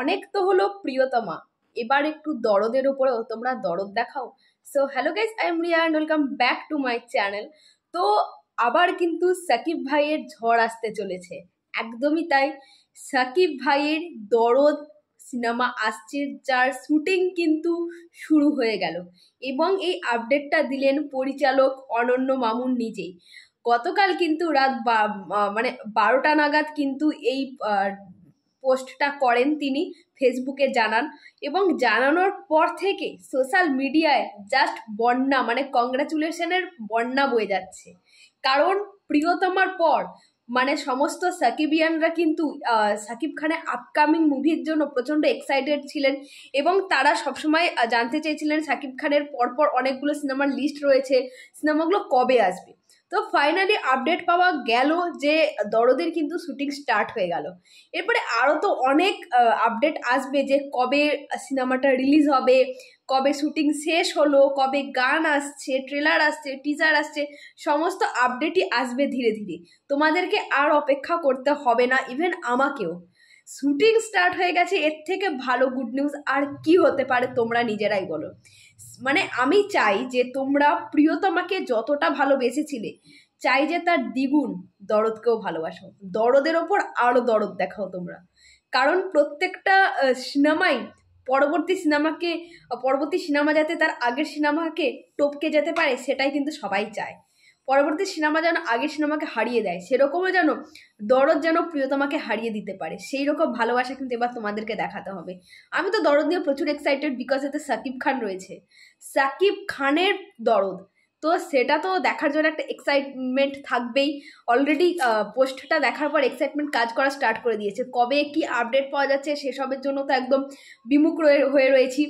অনেক তো হলো প্রিয়তমা এবার একটু দরদের উপরেও তোমরা দরদ দেখাও so hello guys I am Riya and welcome back to my channel তো আবার কিন্তু সাকিব ভাইয়ের ঝড় আসতে চলেছে একদমই তাই সাকিব ভাইয়ের দরদ সিনেমা আসছে যার শুটিং কিন্তু শুরু হয়ে গেল এবং এই আপডেটটা দিলেন পরিচালক অনন্য মামুন নিজেই গতকাল কিন্তু রাত মানে বারোটা নাগাদ কিন্তু এই পোস্টটা করেন তিনি ফেসবুকে জানান এবং জানানোর পর থেকে সোশ্যাল মিডিয়ায় জাস্ট বন্যা মানে কংগ্রাচুলেশনের বন্যা বয়ে যাচ্ছে কারণ প্রিয়তমার পর মানে সমস্ত সাকিবিয়ানরা কিন্তু সাকিব খানের আপকামিং মুভির জন্য প্রচণ্ড এক্সাইটেড ছিলেন এবং তারা সবসময় জানতে চেয়েছিলেন সাকিব খানের পরপর অনেকগুলো সিনেমার লিস্ট রয়েছে সিনেমাগুলো কবে আসবে তো ফাইনালি আপডেট পাওয়া গেল যে দরদের কিন্তু শুটিং স্টার্ট হয়ে গেল এরপরে আরও তো অনেক আপডেট আসবে যে কবে সিনেমাটা রিলিজ হবে কবে শুটিং শেষ হলো কবে গান আসছে ট্রেলার আসছে টিজার আসছে সমস্ত আপডেটই আসবে ধীরে ধীরে তোমাদেরকে আর অপেক্ষা করতে হবে না ইভেন আমাকেও শ্যুটিং স্টার্ট হয়ে গেছে এর থেকে ভালো গুড নিউজ আর কি হতে পারে তোমরা নিজেরাই বলো মানে আমি চাই যে তোমরা প্রিয়তমাকে যতটা ভালোবেসেছিলে চাই যে তার দ্বিগুণ দরদকেও ভালোবাসো দরদের ওপর আরও দরদ দেখাও তোমরা কারণ প্রত্যেকটা সিনেমাই পরবর্তী সিনেমাকে পরবর্তী সিনেমা যাতে তার আগের সিনেমাকে টপকে যেতে পারে সেটাই কিন্তু সবাই চায় পরবর্তী সিনেমা যেন আগের সিনেমাকে হারিয়ে দেয় সেরকমও যেন দরদ যেন প্রিয়তমাকে হারিয়ে দিতে পারে সেই রকম ভালোবাসা কিন্তু এবার তোমাদেরকে দেখাতে হবে আমি তো দরদ নিয়ে প্রচুর এক্সাইটেড বিকজ এতে সাকিব খান রয়েছে সাকিব খানের দরদ তো সেটা তো দেখার জন্য একটা এক্সাইটমেন্ট থাকবেই অলরেডি পোস্টটা দেখার পর এক্সাইটমেন্ট কাজ করা স্টার্ট করে দিয়েছে কবে কি আপডেট পাওয়া যাচ্ছে সেসবের জন্য তো একদম বিমুখ হয়ে রয়েছি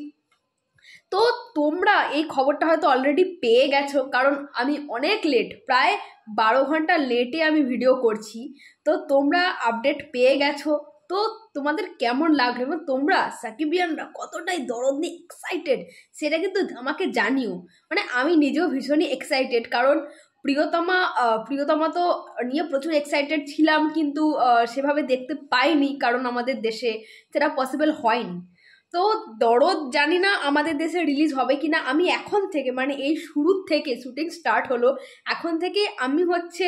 তো তোমরা এই খবরটা হয়তো অলরেডি পেয়ে গেছো কারণ আমি অনেক লেট প্রায় বারো ঘন্টা লেটে আমি ভিডিও করছি তো তোমরা আপডেট পেয়ে গেছো তো তোমাদের কেমন লাগলো এবং তোমরা সাকিবিয়ানরা কতটাই দরদ নিয়ে এক্সাইটেড সেটা কিন্তু আমাকে জানিও মানে আমি নিজেও ভীষণই এক্সাইটেড কারণ প্রিয়তমা প্রিয়তমা তো নিয়ে প্রচুর এক্সাইটেড ছিলাম কিন্তু সেভাবে দেখতে পাইনি কারণ আমাদের দেশে সেটা পসিবল হয়নি তো দরদ জানি না আমাদের দেশে রিলিজ হবে কি না আমি এখন থেকে মানে এই শুরুর থেকে শুটিং স্টার্ট হলো এখন থেকে আমি হচ্ছে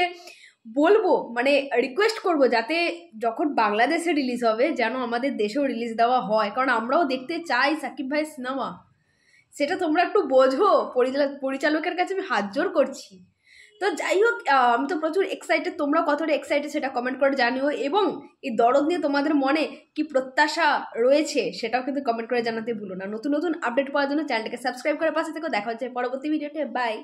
বলবো মানে রিকোয়েস্ট করব যাতে যখন বাংলাদেশে রিলিজ হবে যেন আমাদের দেশেও রিলিজ দেওয়া হয় কারণ আমরাও দেখতে চাই সাকিব ভাই সিনেমা সেটা তোমরা একটু বোঝো পরিচালকের কাছে আমি হাত জোর করছি তো যাই হোক আমি তো প্রচুর এক্সাইটেড তোমরা কতটা এক্সাইটেড সেটা কমেন্ট করে জানিও এবং এই দরদ নিয়ে তোমাদের মনে কি প্রত্যাশা রয়েছে সেটাও কিন্তু কমেন্ট করে জানাতে ভুলো না নতুন নতুন আপডেট পাওয়ার জন্য চ্যানেলটাকে সাবস্ক্রাইব করে পাশে থেকে দেখা হচ্ছে পরবর্তী ভিডিওতে বাই